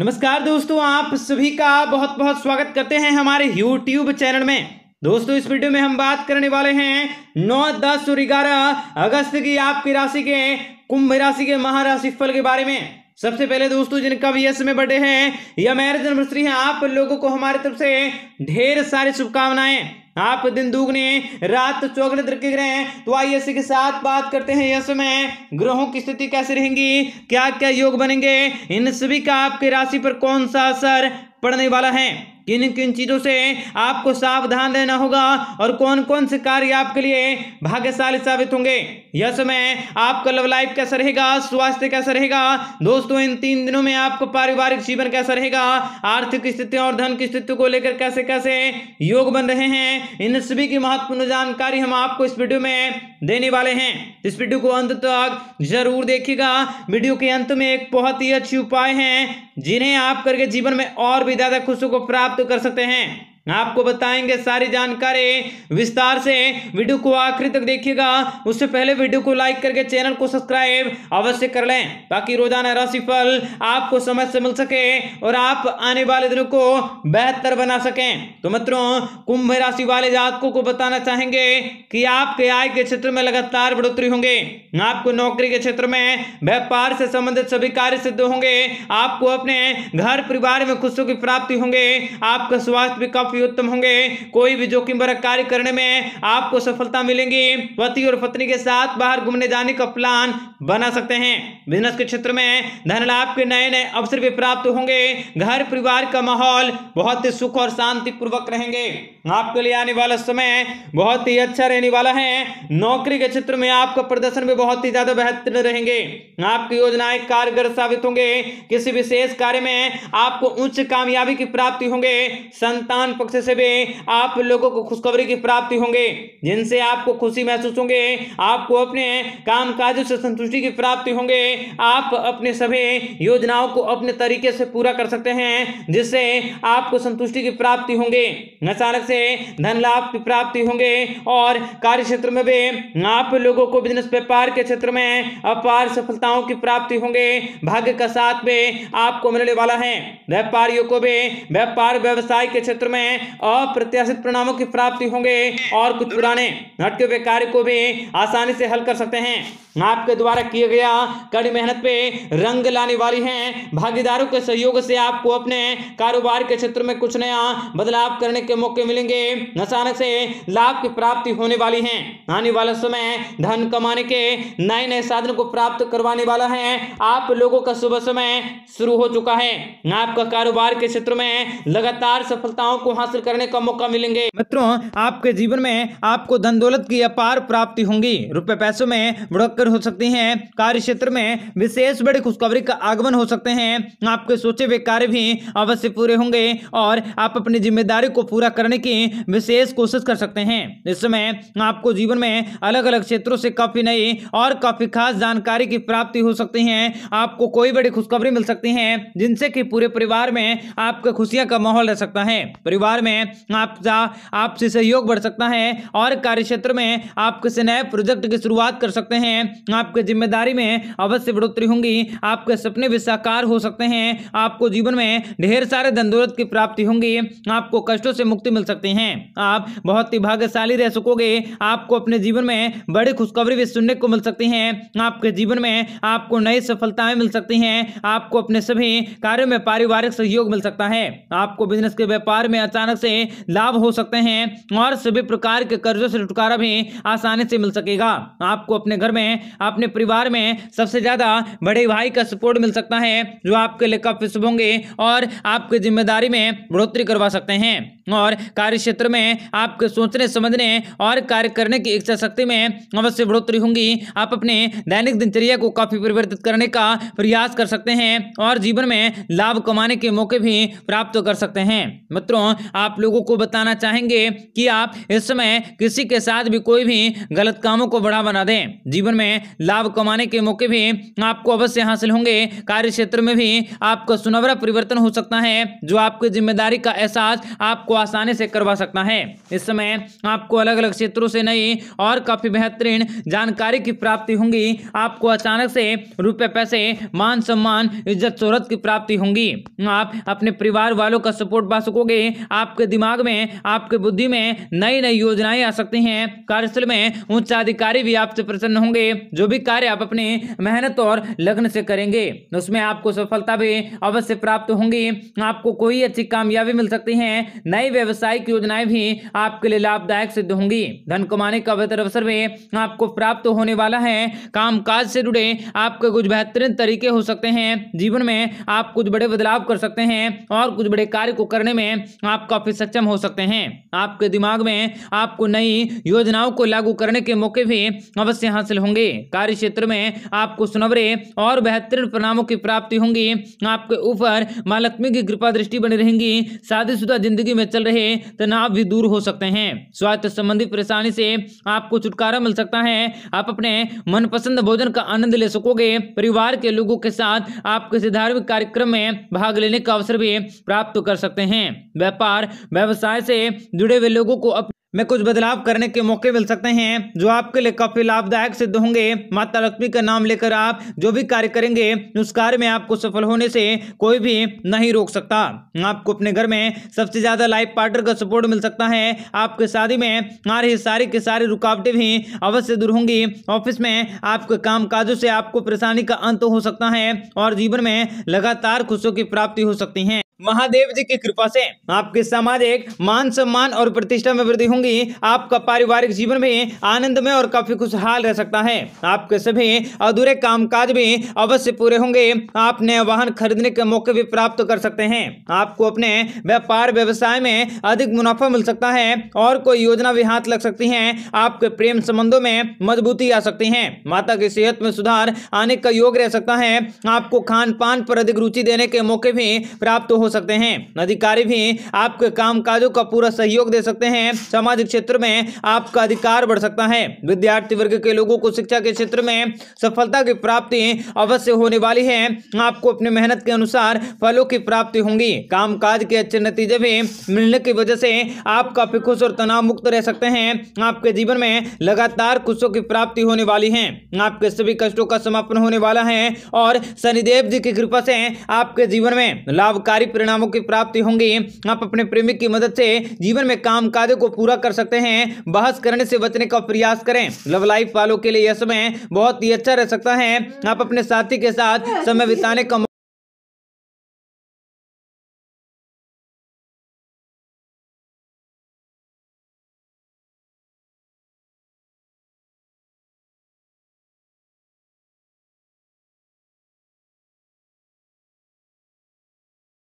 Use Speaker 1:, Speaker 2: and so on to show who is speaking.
Speaker 1: नमस्कार दोस्तों आप सभी का बहुत बहुत स्वागत करते हैं हमारे YouTube चैनल में दोस्तों इस वीडियो में हम बात करने वाले हैं 9, 10 और ग्यारह अगस्त की आपकी राशि के कुंभ राशि के महाराशि फल के बारे में सबसे पहले दोस्तों जिनका भी यश में बर्थडे है या मैरिज एनिवर्सरी है आप लोगों को हमारे तरफ से ढेर सारी शुभकामनाएं आप दिन दुगने रात चौगने तरीके ग्रह हैं तो आइए इसी के साथ बात करते हैं यह समय ग्रहों की स्थिति कैसे रहेंगी क्या क्या योग बनेंगे इन सभी का आपके राशि पर कौन सा असर पड़ने वाला है किन किन चीज़ों से आपको सावधान रहना होगा और कौन कौन से कार्य आपके लिए भाग्यशाली साबित होंगे यह समय आपका लव लाइफ कैसा रहेगा स्वास्थ्य कैसा रहेगा दोस्तों इन तीन दिनों में आपको पारिवारिक जीवन कैसा रहेगा आर्थिक स्थिति और धन की स्थिति को लेकर कैसे कैसे योग बन रहे हैं इन सभी की महत्वपूर्ण जानकारी हम आपको इस वीडियो में देने वाले हैं इस वीडियो को अंत तक जरूर देखिएगा वीडियो के अंत में एक बहुत ही अच्छी उपाय है जिन्हें आप करके जीवन में और भी ज़्यादा खुशियों को प्राप्त कर सकते हैं आपको बताएंगे सारी जानकारी विस्तार से वीडियो को आखिर तक देखिएगा उससे पहले वीडियो को लाइक करके चैनल को सब्सक्राइब अवश्य कर लें ताकि रोजाना राशिफल आपको समझ से मिल सके और आप आने वाले दिनों को बेहतर बना सकें तो मित्रों कुंभ राशि वाले जातकों को बताना चाहेंगे कि आपके आय के क्षेत्र में लगातार बढ़ोतरी होंगे आपको नौकरी के क्षेत्र में व्यापार से संबंधित सभी कार्य सिद्ध होंगे आपको अपने घर परिवार में खुशियों की प्राप्ति होंगे आपका स्वास्थ्य भी काफी उत्तम होंगे कोई भी जोखिम भरक कार्य करने में आपको सफलता मिलेगी पति और पत्नी के साथ बाहर घूमने जाने का प्लान बना सकते हैं बिजनेस के क्षेत्र में धन लाभ के नए नए अवसर भी प्राप्त होंगे घर परिवार का माहौल बहुत ही सुख और शांति पूर्वक रहेंगे आपके लिए आने वाला समय बहुत ही अच्छा रहने वाला है नौकरी के क्षेत्र में आपका प्रदर्शन भी बहुत ही ज्यादा बेहतर रहेंगे आपकी योजनाएं कारगर साबित होंगे किसी विशेष कार्य में आपको उच्च कामयाबी की प्राप्ति होंगे संतान पक्ष से भी आप लोगों को खुशखबरी की प्राप्ति होंगे जिनसे आपको खुशी महसूस होंगे आपको अपने काम से संतुष्टि की प्राप्ति होंगे आप अपने सभी योजनाओं को अपने तरीके से पूरा कर सकते हैं जिससे आपको संतुष्टि की प्राप्ति होंगे अचानक से से धन लाभ की प्राप्ति होंगे और कार्य क्षेत्र में भी आप लोगों को बिजनेस व्यापार के क्षेत्र में अपार सफलताओं की प्राप्ति होंगे भाग्य का साथ भी आपको मिलने वाला है व्यापारियों को भी व्यापार व्यवसाय के क्षेत्र में अप्रत्याशित परिणामों की प्राप्ति होंगे और कुछ पुराने हटके हुए कार्य को भी आसानी से हल कर सकते हैं आपके द्वारा किए गया कड़ी मेहनत पे रंग लाने वाली हैं भागीदारों के सहयोग से आपको अपने कारोबार के क्षेत्र में कुछ नया बदलाव करने के मौके मिलेंगे अचानक से लाभ की प्राप्ति होने वाली है आने वाला समय धन कमाने के नए नए साधन को प्राप्त करवाने वाला है आप लोगों का सुबह समय शुरू हो चुका है आपका कारोबार के क्षेत्र में लगातार सफलताओं को हासिल करने का मौका मिलेंगे मित्रों आपके जीवन में आपको धन दौलत की अपार प्राप्ति होंगी रुपए पैसों में बढ़ोकर आकर हो सकती हैं कार्य क्षेत्र में विशेष बड़ी खुशखबरी का आगमन हो सकते हैं आपके सोचे हुए कार्य भी अवश्य पूरे होंगे और आप अपनी जिम्मेदारी को पूरा करने की विशेष कोशिश कर सकते हैं इस समय आपको जीवन में अलग अलग क्षेत्रों से काफी नई और काफी खास जानकारी की प्राप्ति हो सकती है आपको कोई बड़ी खुशखबरी मिल सकती है जिनसे कि पूरे परिवार में आपका खुशियां का माहौल रह सकता है परिवार में आपका आपसे सहयोग बढ़ सकता है और कार्य क्षेत्र में आप किसी नए प्रोजेक्ट की शुरुआत कर सकते हैं आपके जिम्मेदारी में अवश्य बढ़ोतरी होंगी आपके सपने भी साकार हो सकते हैं आपको जीवन में ढेर सारे धन की प्राप्ति होंगी आपको कष्टों से मुक्ति मिल सकती है आप बहुत ही भाग्यशाली रह सकोगे आपको अपने जीवन में बड़ी खुशखबरी भी सुनने को मिल सकती है आपके जीवन में आपको नई सफलताएं मिल सकती हैं आपको अपने सभी कार्यों में पारिवारिक सहयोग मिल सकता है आपको बिजनेस के व्यापार में अचानक से लाभ हो सकते हैं और सभी प्रकार के कर्जों से छुटकारा भी आसानी से मिल सकेगा आपको अपने घर में अपने परिवार में सबसे ज़्यादा बड़े भाई का सपोर्ट मिल सकता है जो आपके लिए कफ होंगे और आपकी जिम्मेदारी में बढ़ोतरी करवा सकते हैं और कार्य क्षेत्र में आपके सोचने समझने और कार्य करने की इच्छा शक्ति में अवश्य बढ़ोतरी होंगी आप अपने दैनिक दिनचर्या को काफ़ी परिवर्तित करने का प्रयास कर सकते हैं और जीवन में लाभ कमाने के मौके भी प्राप्त कर सकते हैं मित्रों आप लोगों को बताना चाहेंगे कि आप इस समय किसी के साथ भी कोई भी गलत कामों को बढ़ावा बना दें जीवन में लाभ कमाने के मौके भी आपको अवश्य हासिल होंगे कार्य क्षेत्र में भी आपका सुनवरा परिवर्तन हो सकता है जो आपकी जिम्मेदारी का एहसास आपको आसानी से करवा सकता है इस समय आपको अलग अलग क्षेत्रों से नई और काफ़ी बेहतरीन जानकारी की प्राप्ति होंगी आपको अचानक से रुपए पैसे मान सम्मान इज्जत शोहरत की प्राप्ति होंगी आप अपने परिवार वालों का सपोर्ट पा सकोगे आपके दिमाग में आपके बुद्धि में नई नई योजनाएं आ सकती हैं कार्यस्थल में उच्च अधिकारी भी आपसे प्रसन्न होंगे जो भी कार्य आप अपनी मेहनत और लग्न से करेंगे उसमें आपको सफलता भी अवश्य प्राप्त होंगी आपको कोई अच्छी कामयाबी मिल सकती है नए नई व्यवसायिक योजनाएं भी आपके लिए लाभदायक सिद्ध होंगी धन कमाने का बेहतर अवसर भी आपको प्राप्त होने वाला है कामकाज से जुड़े आपके कुछ बेहतरीन तरीके हो सकते हैं जीवन में आप कुछ बड़े बदलाव कर सकते हैं और कुछ बड़े कार्य को करने में आप काफी सक्षम हो सकते हैं आपके दिमाग में आपको नई योजनाओं को लागू करने के मौके भी अवश्य हासिल होंगे कार्य क्षेत्र में आपको सुनवरे और बेहतरीन परिणामों की प्राप्ति होंगी आपके ऊपर माँ की कृपा दृष्टि बनी रहेंगी शादीशुदा जिंदगी में चल रहे तनाव तो भी दूर हो सकते हैं स्वास्थ्य संबंधी परेशानी से आपको छुटकारा मिल सकता है आप अपने मनपसंद भोजन का आनंद ले सकोगे परिवार के लोगों के साथ आप किसी धार्मिक कार्यक्रम में भाग लेने का अवसर भी प्राप्त कर सकते हैं व्यापार व्यवसाय से जुड़े हुए लोगों को अपने में कुछ बदलाव करने के मौके मिल सकते हैं जो आपके लिए काफी लाभदायक सिद्ध होंगे माता लक्ष्मी का नाम लेकर आप जो भी कार्य करेंगे उस कार्य में आपको सफल होने से कोई भी नहीं रोक सकता आपको अपने घर में सबसे ज्यादा लाइफ पार्टनर का सपोर्ट मिल सकता है आपके शादी में आ रही सारी की सारी रुकावटें भी अवश्य दूर होंगी ऑफिस में आपके काम काजों से आपको परेशानी का अंत हो सकता है और जीवन में लगातार खुशियों की प्राप्ति हो सकती है महादेव जी की कृपा से आपके सामाजिक मान सम्मान और प्रतिष्ठा में वृद्धि होंगी होंगी आपका पारिवारिक जीवन भी आनंद में और काफी खुशहाल रह सकता है आपके सभी अधूरे कामकाज भी अवश्य पूरे होंगे आप नए वाहन खरीदने के मौके भी प्राप्त कर सकते हैं आपको अपने व्यापार व्यवसाय में अधिक मुनाफा मिल सकता है और कोई योजना भी हाथ लग सकती है आपके प्रेम संबंधों में मजबूती आ सकती है माता की सेहत में सुधार आने का योग रह सकता है आपको खान पान पर अधिक रुचि देने के मौके भी प्राप्त हो सकते हैं अधिकारी भी आपके काम काजों का पूरा सहयोग दे सकते हैं समाज सामाजिक क्षेत्र में आपका अधिकार बढ़ सकता है विद्यार्थी वर्ग के लोगों को शिक्षा के क्षेत्र में सफलता की प्राप्ति अवश्य होने वाली है आपको अपनी मेहनत के अनुसार फलों की प्राप्ति होंगी काम के अच्छे नतीजे भी मिलने की वजह से आप काफी खुश और तनाव मुक्त रह सकते हैं आपके जीवन में लगातार खुशों की प्राप्ति होने वाली है आपके सभी कष्टों का समापन होने वाला है और शनिदेव जी की कृपा से आपके जीवन में लाभकारी परिणामों की प्राप्ति होंगी आप अपने प्रेमिक की मदद से जीवन में काम कार्यों को पूरा कर सकते हैं बहस करने से बचने का प्रयास करें लव लाइफ वालों के लिए यह समय बहुत ही अच्छा रह सकता है आप अपने साथी के साथ समय बिताने का